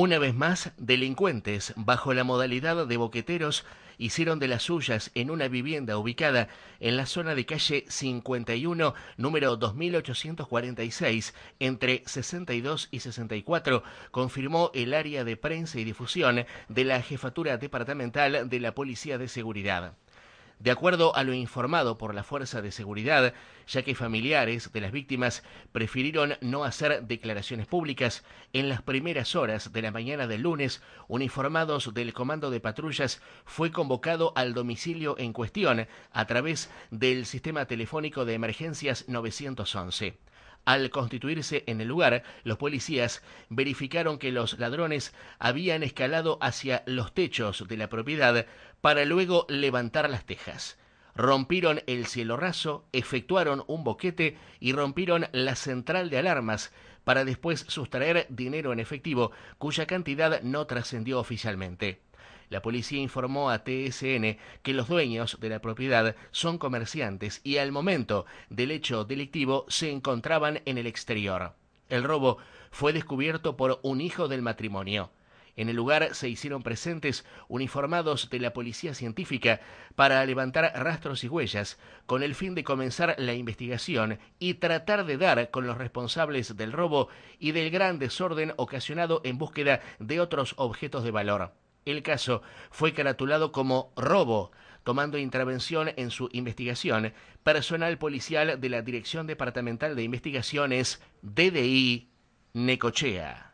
Una vez más, delincuentes, bajo la modalidad de boqueteros, hicieron de las suyas en una vivienda ubicada en la zona de calle 51, número 2846, entre 62 y 64, confirmó el área de prensa y difusión de la Jefatura Departamental de la Policía de Seguridad de acuerdo a lo informado por la Fuerza de Seguridad, ya que familiares de las víctimas prefirieron no hacer declaraciones públicas en las primeras horas de la mañana del lunes, uniformados del Comando de Patrullas fue convocado al domicilio en cuestión a través del sistema telefónico de emergencias 911. Al constituirse en el lugar, los policías verificaron que los ladrones habían escalado hacia los techos de la propiedad para luego levantar las tejas. Rompieron el cielo raso, efectuaron un boquete y rompieron la central de alarmas para después sustraer dinero en efectivo cuya cantidad no trascendió oficialmente. La policía informó a TSN que los dueños de la propiedad son comerciantes y al momento del hecho delictivo se encontraban en el exterior. El robo fue descubierto por un hijo del matrimonio. En el lugar se hicieron presentes uniformados de la policía científica para levantar rastros y huellas, con el fin de comenzar la investigación y tratar de dar con los responsables del robo y del gran desorden ocasionado en búsqueda de otros objetos de valor. El caso fue caratulado como robo, tomando intervención en su investigación personal policial de la Dirección Departamental de Investigaciones DDI Necochea.